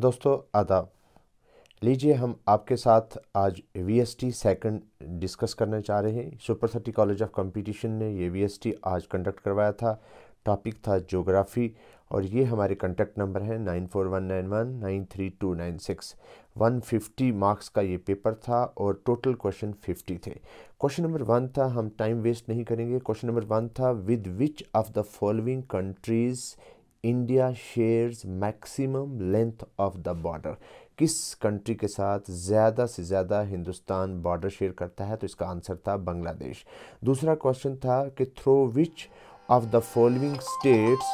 दोस्तों आदाब लीजिए हम आपके साथ आज V S T second discuss करने चाह रहे हैं super thirty college of competition ने ये वी एस टी आज कंडक्ट करवाया था टॉपिक था जोग्राफ़ी और ये हमारे कंटेक्ट नंबर है nine four one nine one nine three two nine six one fifty marks का ये पेपर था और टोटल क्वेश्चन फिफ्टी थे क्वेश्चन नंबर वन था हम टाइम वेस्ट नहीं करेंगे क्वेश्चन नंबर वन था with which of the following countries India shares maximum length of the border किस कंट्री के साथ ज़्यादा से ज़्यादा हिंदुस्तान बॉर्डर शेयर करता है तो इसका आंसर था बांग्लादेश दूसरा क्वेश्चन था कि through which of the following states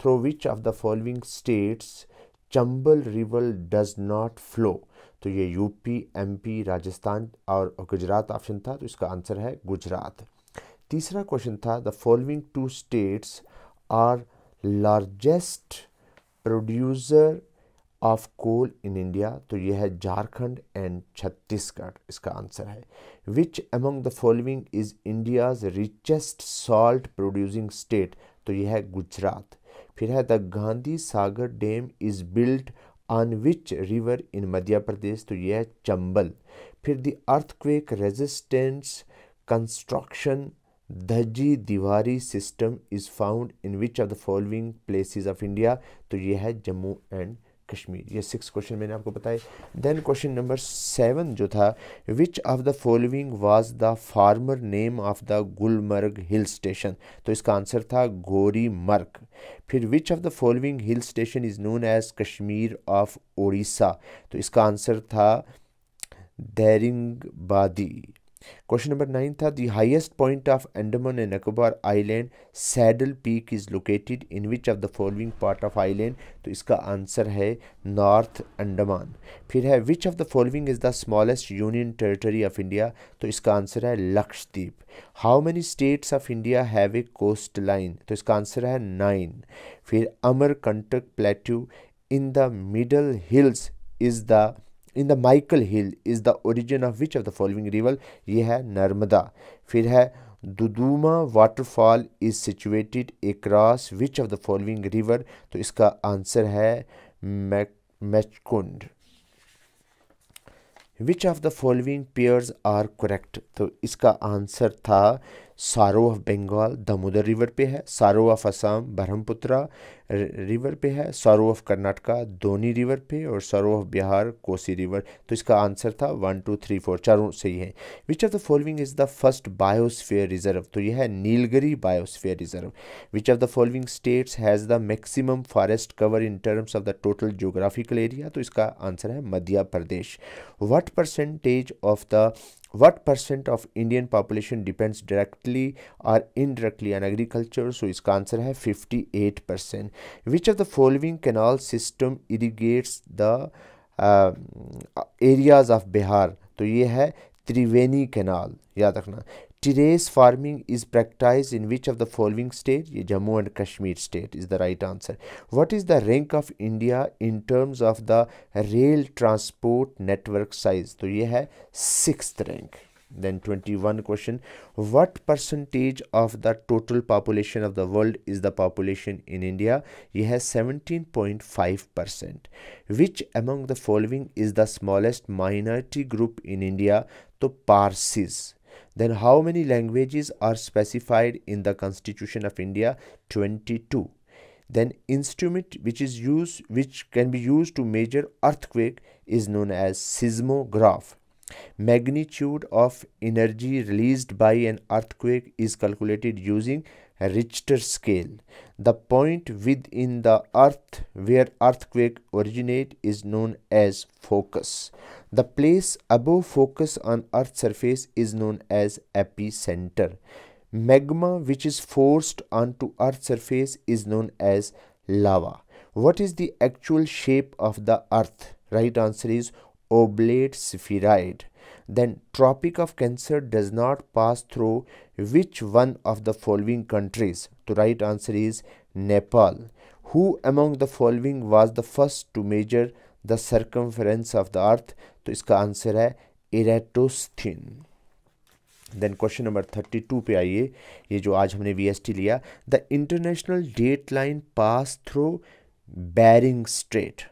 through which of the following states Chambal river does not flow तो ये यूपी एमपी राजस्थान और गुजरात ऑप्शन था तो इसका आंसर है गुजरात तीसरा क्वेश्चन था the following two states are largest producer of coal in India तो यह है झारखंड एंड छत्तीसगढ़ इसका आंसर है which among the following is India's richest salt producing state तो यह है गुजरात फिर है the Gandhi Sagar dam is built on which river in Madhya Pradesh तो यह है चंबल फिर the earthquake resistance construction Dhajji Dewari system is found in which of the following places of India तो ये है जम्मू एंड कश्मीर ये सिक्स क्वेश्चन मैंने आपको बताए देन क्वेश्चन नंबर सेवन जो था which of the following was the former name of the Gulmarg hill station तो इसका आंसर था गोरी मर्ग फिर which of the following hill station is known as Kashmir of Odisha तो इसका आंसर था दैरिंगबादी क्वेश्चन नंबर नाइन था the highest point of Andaman and Nicobar island saddle peak is located in which of the following part of island तो इसका answer है north Andaman फिर है which of the following is the smallest union territory of India तो इसका answer है Lakshadweep how many states of India have a coast line तो इसका आंसर है नाइन फिर Amarkantak plateau in the middle hills is the in the Maikal hill is the origin of which of the following river ये है नर्मदा फिर है Duduma waterfall is situated across which of the following river तो इसका आंसर है Machkund which of the following pairs are correct तो इसका answer था सारो ऑफ बंगाल दामोदर रिवर पे है सारो ऑफ असम ब्रह्मपुत्रा रिवर पे है सरो ऑफ कर्नाटका धोनी रिवर पे और सरो ऑफ बिहार कोसी रिवर तो इसका आंसर था वन टू थ्री फोर चारों सही है which of the following is the first biosphere reserve तो यह है Nilgiri biosphere reserve which of the following states has the maximum forest cover in terms of the total geographical area तो इसका answer है Madhya Pradesh what percentage of the what percent of indian population depends directly or indirectly on agriculture so इसका answer है eight percent Which of the following canal system irrigates the uh, areas of Bihar? तो ये है त्रिवेणी canal याद रखना terrace farming is practise in which of the following state ये Jammu and Kashmir state is the right answer what is the rank of India in terms of the rail transport network size तो ये है six rank Then 21 question, what percentage of the total population of the world is the population in India? It has 17.5%. Which among the following is the smallest minority group in India? The Parsis. Then how many languages are specified in the Constitution of India? 22 then instrument which is used which can be used to measure earthquake is known as seismograph Magnitude of energy released by an earthquake is calculated using Richter scale. The point within the earth where earthquake originate is known as focus. The place above focus on earth surface is known as epicenter. Magma which is forced onto earth surface is known as lava. What is the actual shape of the earth? Right answer is oblate spheroid then tropic of cancer does not pass through which one of the following countries to right answer is nepal who among the following was the first to measure the circumference of the earth to इसका answer है Eratosthenes then question number thirty two पे आइए ये जो आज हमने VST लिया the international date line pass through Bering strait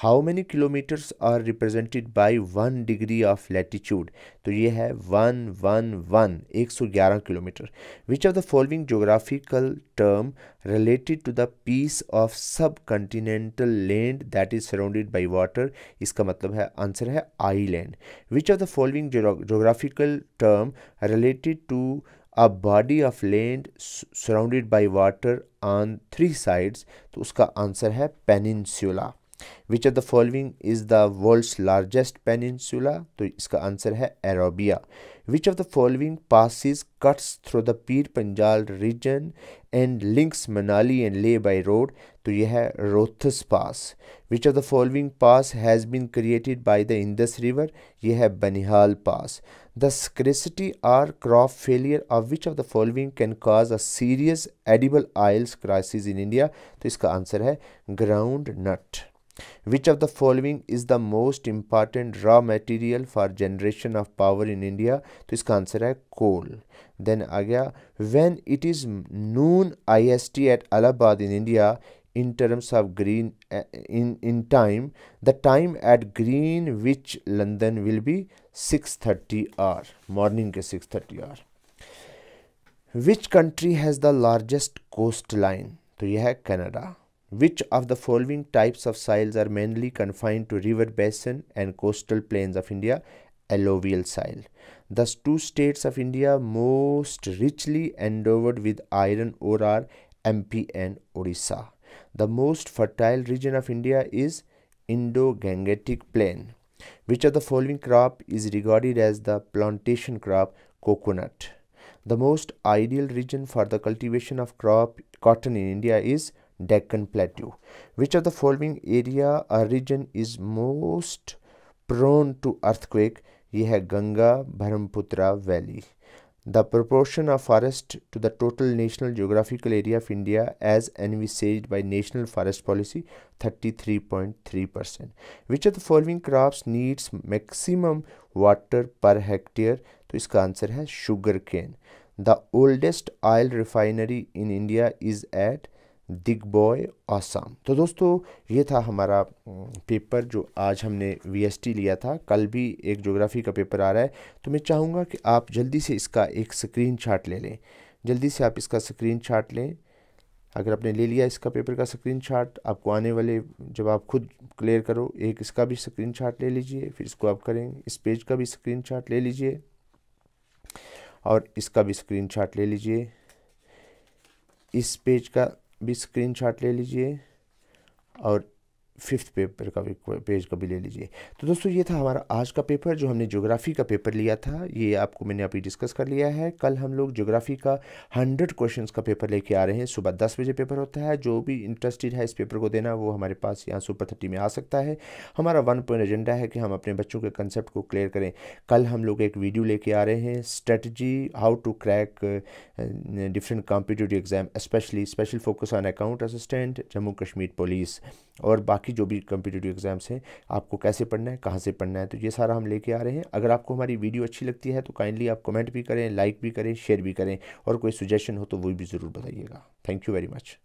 how many kilometres are represented by one degree of latitude तो ये है वन वन वन एक सौ ग्यारह kilometre which are the following geographical term related to the piece of sub continental land that is surrounded by water इसका मतलब है answer है island which are the following geographical term related to a body of land surrounded by water on three sides तो उसका answer है peninsula which of the following is the world's largest peninsula तो इसका answer है Arabia which of the following passes cuts through the Pir Panjal region and links Manali and Leh by road तो यह है Rohtang pass which of the following pass has been created by the Indus river यह है Banihal pass the scarcity or crop failure of which of the following can cause a serious edible oils crisis in India तो इसका answer है groundnut Which of the following is the most important raw material for generation of power in India? तो इसका answer है कोल then आ गया when it is noon IST at Allahabad in India in terms of green in in time the time at Greenwich London will be 6:30 hour morning के 6:30 hour which country has the largest coastline तो यह है Canada Which of the following types of soils are mainly confined to river basin and coastal plains of India? Alluvial soil. Thus, two states of India most richly endowed with iron ore are MP and Orissa. The most fertile region of India is Indo-Gangetic Plain. Which of the following crop is regarded as the plantation crop? Coconut. The most ideal region for the cultivation of crop cotton in India is Deccan Plateau. Which of the following area or region is most prone to earthquake? Ye Ganga Brahmaputra Valley. The proportion of forest to the total national geographical area of India as envisaged by National Forest Policy 33.3%. Which of the following crops needs maximum water per hectare? तो इसका answer है sugar cane The oldest oil refinery in India is at Digboi Assam तो दोस्तों ये था हमारा paper जो आज हमने वीएसटी लिया था कल भी एक ज्योग्राफी का पेपर आ रहा है तो मैं चाहूँगा कि आप जल्दी से इसका एक स्क्रीन शाट ले लें जल्दी से आप इसका स्क्रीन शाट लें अगर आपने ले लिया इसका पेपर का स्क्रीन शाट आपको आने वाले जब आप खुद क्लियर करो एक इसका भी स्क्रीन शाट ले लीजिए फिर इसको आप करेंगे इस पेज का भी स्क्रीन शाट ले लीजिए और इसका भी स्क्रीन शाट ले लीजिए इस पेज का भी स्क्रीनशॉट ले लीजिए और फिफ्थ पेपर का पेज का भी ले लीजिए तो दोस्तों ये था हमारा आज का पेपर जो हमने ज्योग्राफी का पेपर लिया था ये आपको मैंने अभी डिस्कस कर लिया है कल हम लोग ज्योग्राफी का हंड्रेड क्वेश्चन का पेपर लेके आ रहे हैं सुबह दस बजे पेपर होता है जो भी इंटरेस्टेड है इस पेपर को देना वो हमारे पास यहाँ सुपर थर्टी में आ सकता है हमारा वन पॉइंट एजेंडा है कि हम अपने बच्चों के कंसेप्ट को क्लियर करें कल हम लोग एक वीडियो लेके आ रहे हैं strategy how to crack different competitive exam specially special focus on account assistant Jammu Kashmir police और बाकी आपकी जो भी कम्पिटेटिव एग्जाम्स हैं आपको कैसे पढ़ना है कहाँ से पढ़ना है तो ये सारा हम लेके आ रहे हैं अगर आपको हमारी वीडियो अच्छी लगती है तो काइंडली आप कमेंट भी करें लाइक भी करें शेयर भी करें और कोई सुजेशन हो तो वो भी ज़रूर बताइएगा थैंक यू वेरी मच